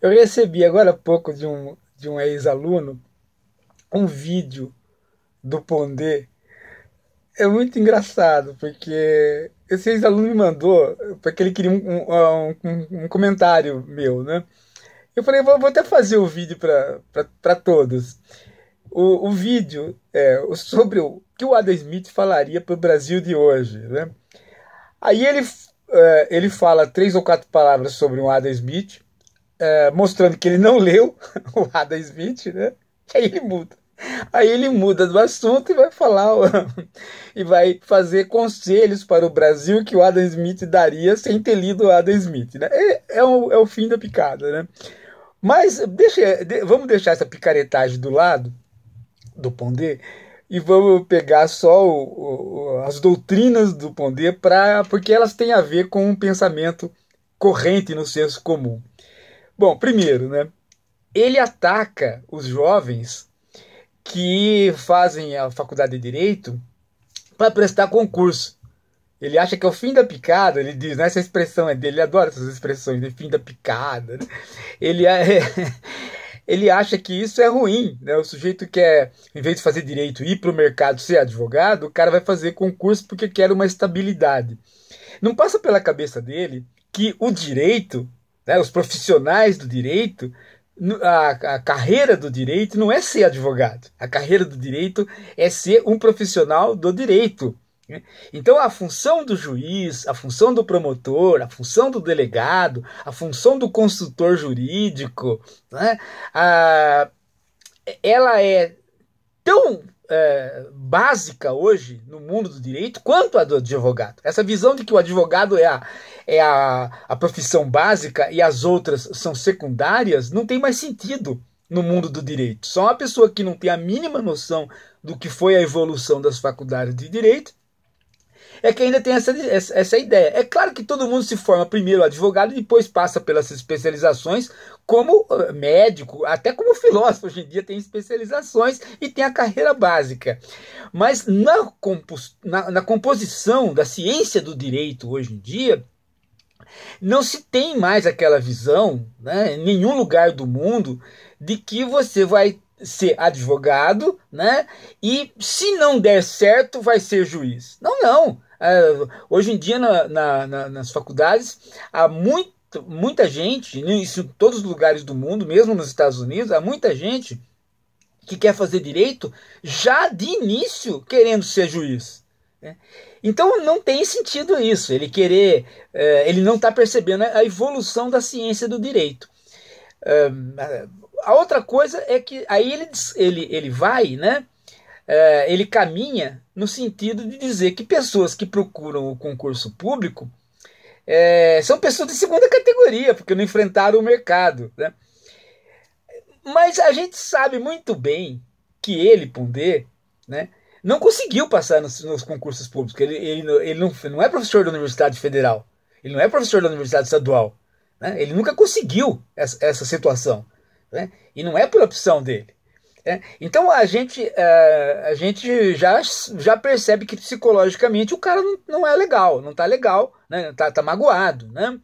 Eu recebi agora há pouco de um, de um ex-aluno um vídeo do Pondé. É muito engraçado, porque esse ex-aluno me mandou, porque ele queria um, um, um, comentário meu, né? Eu falei, vou, vou até fazer o vídeo para todos. O, o vídeo é sobre o que o Adam Smith falaria para o Brasil de hoje, né? Aí ele é, ele fala três ou quatro palavras sobre o Adam Smith, é, mostrando que ele não leu o Adam Smith, né? E aí ele muda. Aí ele muda do assunto e vai falar e vai fazer conselhos para o Brasil que o Adam Smith daria sem ter lido o Adam Smith. Né? É, é, o, é o fim da picada. Né? Mas deixa, de, vamos deixar essa picaretagem do lado do Pondé e vamos pegar só o, o, as doutrinas do Pondé, para porque elas têm a ver com um pensamento corrente no senso comum. Bom, primeiro, né, ele ataca os jovens que fazem a faculdade de direito para prestar concurso. Ele acha que é o fim da picada, ele diz, né? Essa expressão é dele, ele adora essas expressões de fim da picada. Né. Ele, é, ele acha que isso é ruim. Né? O sujeito quer, em vez de fazer direito ir para o mercado ser advogado, o cara vai fazer concurso porque quer uma estabilidade. Não passa pela cabeça dele que o direito, né, os profissionais do direito, a, a, carreira do direito não é ser advogado. A carreira do direito é ser um profissional do direito. Né? Então, a função do juiz, a função do promotor, a função do delegado, a função do consultor jurídico, né, a, ela é tão é, básica hoje no mundo do direito quanto a do advogado. Essa visão de que o advogado é, a, é a, a profissão básica e as outras são secundárias não tem mais sentido no mundo do direito. Só uma pessoa que não tem a mínima noção do que foi a evolução das faculdades de direito é que ainda tem essa, essa ideia. É claro que todo mundo se forma primeiro advogado e depois passa pelas especializações como ah, médico, até como filósofo. Hoje em dia tem especializações e tem a carreira básica. Mas na, compos, na, na composição da ciência do direito hoje em dia, não se tem mais aquela visão, né, em nenhum lugar do mundo, de que você vai ser advogado, né? E se não der certo, vai ser juiz. Não, não. É, hoje em dia, na, na, na, nas faculdades, há muito, muita gente, isso em todos os lugares do mundo, mesmo nos Estados Unidos, há muita gente que quer fazer direito já de início querendo ser juiz. Né? Então não tem sentido isso, ele querer, é, ele não está percebendo a evolução da ciência do direito. É, a outra coisa é que aí ele, ele, ele vai, né? É, ele caminha no sentido de dizer que pessoas que procuram o concurso público é, são pessoas de segunda categoria, porque não enfrentaram o mercado. Né? Mas a gente sabe muito bem que ele, ponder, né, não conseguiu passar nos, nos concursos públicos. Ele, ele, ele não, não, é professor da Universidade Federal, ele não é professor da Universidade Estadual. Né? Ele nunca conseguiu essa, essa situação. Né? E não é por opção dele. Né? então a gente, uh, a gente já, já percebe que psicologicamente o cara não, não é legal, não está legal, né? Tá, tá magoado. Né?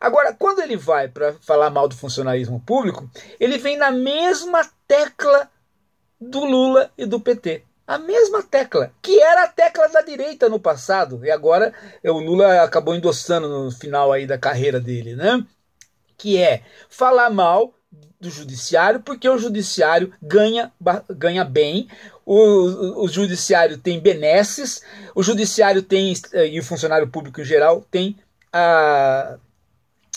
Agora, quando ele vai para falar mal do funcionalismo público, ele vem na mesma tecla do Lula e do PT. A mesma tecla, que era a tecla da direita no passado, e agora é, o Lula acabou endossando no final aí da carreira dele, né? Que é falar mal do judiciário, porque o judiciário ganha, ganha bem, o, o, o judiciário tem benesses, o judiciário tem, eh, e o funcionário público em geral, tem a,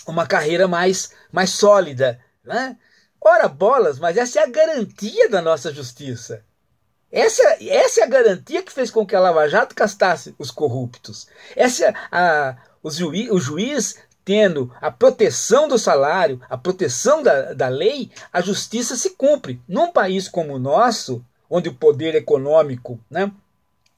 uma carreira mais, mais sólida. Né? Ora bolas, mas essa é a garantia da nossa justiça. Essa, essa é a garantia que fez com que a Lava Jato castasse os corruptos. Essa é a, o, juiz, o juiz tendo a proteção do salário, a proteção da, da lei, a justiça se cumpre. Num país como o nosso, onde o poder econômico né,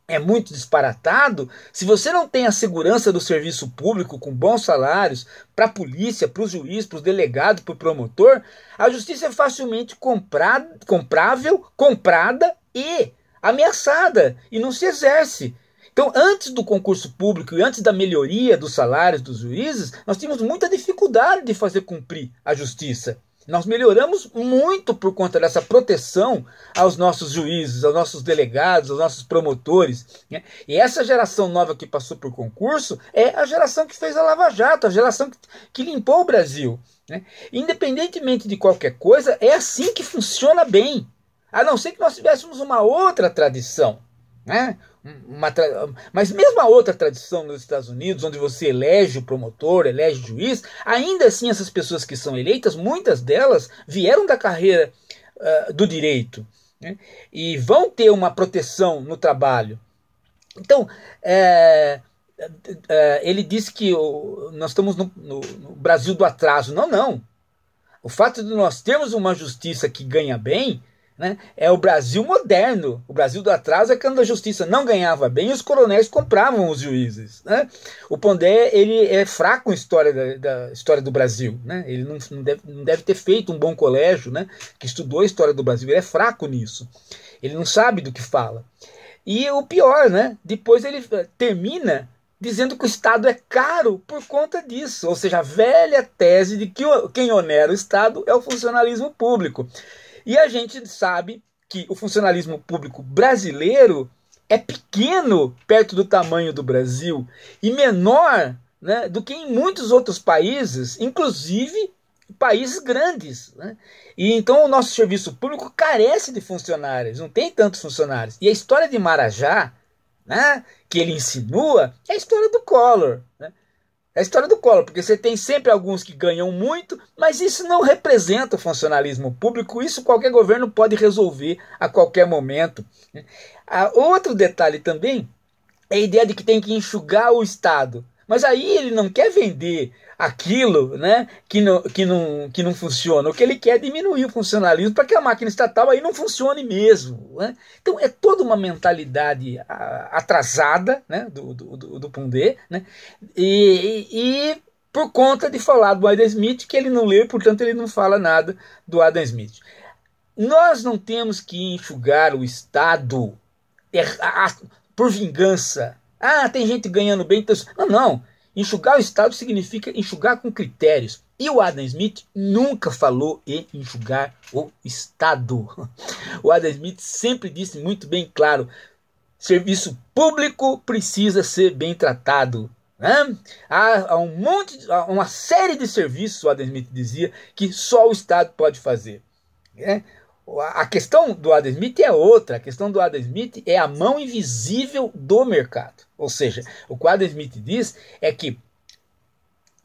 é muito disparatado, se você não tem a segurança do serviço público com bons salários para a polícia, para os juízes, para os delegados, para o promotor, a justiça é facilmente comprada, comprável, comprada e ameaçada e não se exerce. Então, antes do concurso público e antes da melhoria dos salários dos juízes, nós tínhamos muita dificuldade de fazer cumprir a justiça. Nós melhoramos muito por conta dessa proteção aos nossos juízes, aos nossos delegados, aos nossos promotores. Né? E essa geração nova que passou por concurso é a geração que fez a Lava Jato, a geração que, limpou o Brasil. Né? Independentemente de qualquer coisa, é assim que funciona bem. A não ser que nós tivéssemos uma outra tradição. Né? uma, mas mesmo a outra tradição nos Estados Unidos, onde você elege o promotor, elege o juiz, ainda assim essas pessoas que são eleitas, muitas delas vieram da carreira uh, do direito né? e vão ter uma proteção no trabalho. Então, é, é, é, ele disse que o, nós estamos no, no, no Brasil do atraso. Não, não. O fato de nós termos uma justiça que ganha bem né? É o Brasil moderno. O Brasil do atraso é quando a justiça não ganhava bem e os coronéis compravam os juízes. Né? O Pondé ele é fraco em história da, da história do Brasil. Né? Ele não, não, deve, não deve ter feito um bom colégio né? que estudou a história do Brasil. Ele é fraco nisso. Ele não sabe do que fala. E o pior, né? depois ele eh, termina dizendo que o Estado é caro por conta disso. Ou seja, a velha tese de que quem onera o Estado é o funcionalismo público. E a gente sabe que o funcionalismo público brasileiro é pequeno perto do tamanho do Brasil e menor né, do que em muitos outros países, inclusive países grandes. Né? E então o nosso serviço público carece de funcionários, não tem tantos funcionários. E a história de Marajá, né, que ele insinua, é a história do Collor. Né? É a história do Collor, porque você tem sempre alguns que ganham muito, mas isso não representa o funcionalismo público, isso qualquer governo pode resolver a qualquer momento. Né? Ah, outro detalhe também é a ideia de que tem que enxugar o Estado. Mas aí ele não quer vender aquilo né, que, não, que, não, que não funciona. O que ele quer é diminuir o funcionalismo para que a máquina estatal aí não funcione mesmo. Né? Então é toda uma mentalidade ah, atrasada né, do, do, do, do Pundê né, e, e, por conta de falar do Adam Smith, que ele não lê, portanto ele não fala nada do Adam Smith. Nós não temos que enxugar o Estado por vingança ah, tem gente ganhando bem. Então... Não, não. Enxugar o Estado significa enxugar com critérios. E o Adam Smith nunca falou em enxugar o Estado. O Adam Smith sempre disse muito bem claro: serviço público precisa ser bem tratado. Né? Há, há, um monte, há uma série de serviços, o Adam Smith dizia, que só o Estado pode fazer. Né? A questão do Adam Smith é outra. A questão do Adam Smith é a mão invisível do mercado. Ou seja, o que o Adam Smith diz é que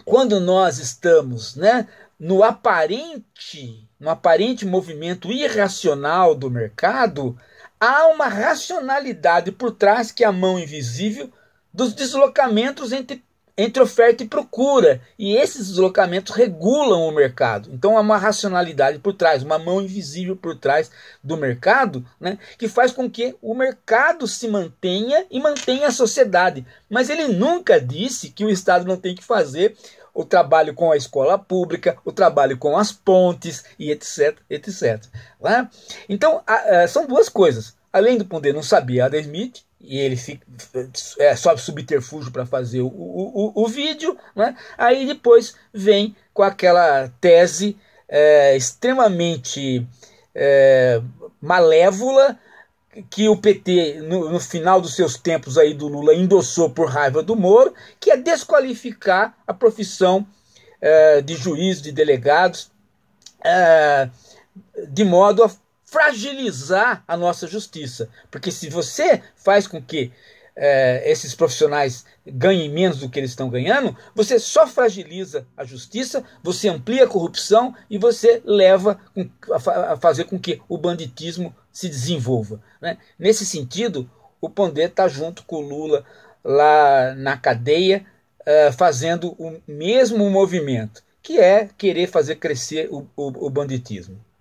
quando nós estamos né, no aparente, no aparente movimento irracional do mercado, há uma racionalidade por trás que é a mão invisível dos deslocamentos entre entre oferta e procura, e esses deslocamentos regulam o mercado. Então há uma racionalidade por trás, uma mão invisível por trás do mercado, né, que faz com que o mercado se mantenha e mantenha a sociedade. Mas ele nunca disse que o Estado não tem que fazer o trabalho com a escola pública, o trabalho com as pontes e etc, etc. Né? Então a, a, eh, são duas coisas. Além do poder não sabia Adam Smith, e ele fica, é, sobe subterfúgio para fazer o, o, o, o vídeo, né? aí depois vem com aquela tese é, extremamente é, malévola que o PT, no, no, final dos seus tempos aí do Lula, endossou por raiva do Moro, que é desqualificar a profissão é, de juiz, de delegados, é, de modo a fragilizar a nossa justiça. Porque se você faz com que é, esses profissionais ganhem menos do que eles estão ganhando, você só fragiliza a justiça, você amplia a corrupção e você leva a fazer com que o banditismo se desenvolva. Né? Nesse sentido, o Pondé está junto com o Lula lá na cadeia, uh, fazendo o mesmo movimento, que é querer fazer crescer o, o, o banditismo.